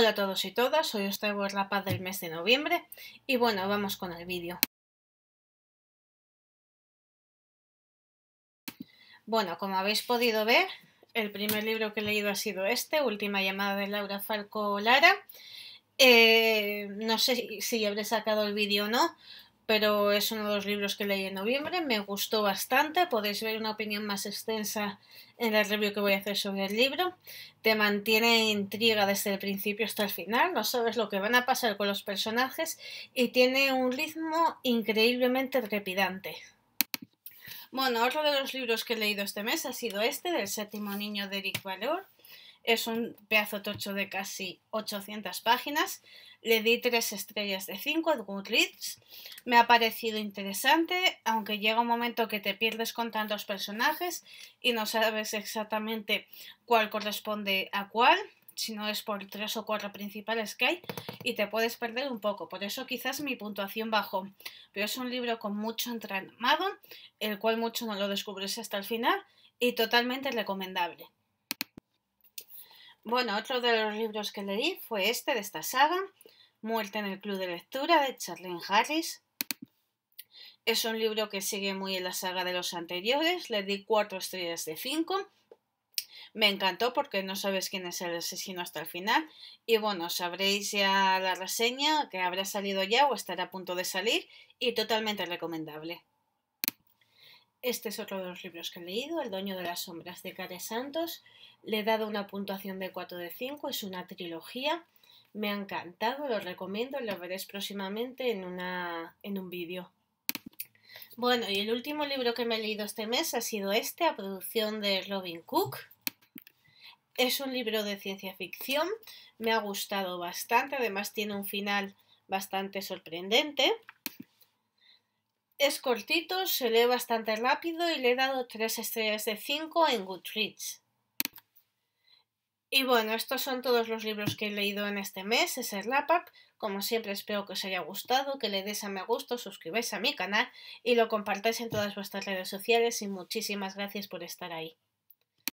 Hola a todos y todas, hoy os traigo el rapaz del mes de noviembre y bueno, vamos con el vídeo. Bueno, como habéis podido ver, el primer libro que he leído ha sido este, Última llamada de Laura Falco Lara. Eh, no sé si habré sacado el vídeo o no, pero es uno de los libros que leí en noviembre, me gustó bastante, podéis ver una opinión más extensa en la review que voy a hacer sobre el libro, te mantiene intriga desde el principio hasta el final, no sabes lo que van a pasar con los personajes y tiene un ritmo increíblemente trepidante. Bueno, otro de los libros que he leído este mes ha sido este, del séptimo niño de Eric Valor. Es un pedazo tocho de casi 800 páginas. Le di tres estrellas de 5 en Goodreads. Me ha parecido interesante, aunque llega un momento que te pierdes con tantos personajes y no sabes exactamente cuál corresponde a cuál si no es por tres o cuatro principales que hay, y te puedes perder un poco. Por eso quizás mi puntuación bajó. Pero es un libro con mucho entramado, el cual mucho no lo descubres hasta el final, y totalmente recomendable. Bueno, otro de los libros que leí fue este de esta saga, Muerte en el Club de Lectura de Charlene Harris. Es un libro que sigue muy en la saga de los anteriores, le di cuatro estrellas de cinco. Me encantó porque no sabes quién es el asesino hasta el final. Y bueno, sabréis ya la reseña que habrá salido ya o estará a punto de salir y totalmente recomendable. Este es otro de los libros que he leído, El dueño de las Sombras de Care Santos. Le he dado una puntuación de 4 de 5, es una trilogía. Me ha encantado, lo recomiendo, lo veréis próximamente en, una, en un vídeo. Bueno, y el último libro que me he leído este mes ha sido este, a producción de Robin Cook. Es un libro de ciencia ficción, me ha gustado bastante, además tiene un final bastante sorprendente. Es cortito, se lee bastante rápido y le he dado 3 estrellas de 5 en Goodreads. Y bueno, estos son todos los libros que he leído en este mes, es el lapap, Como siempre espero que os haya gustado, que le des a me gusto, suscribáis a mi canal y lo compartáis en todas vuestras redes sociales y muchísimas gracias por estar ahí.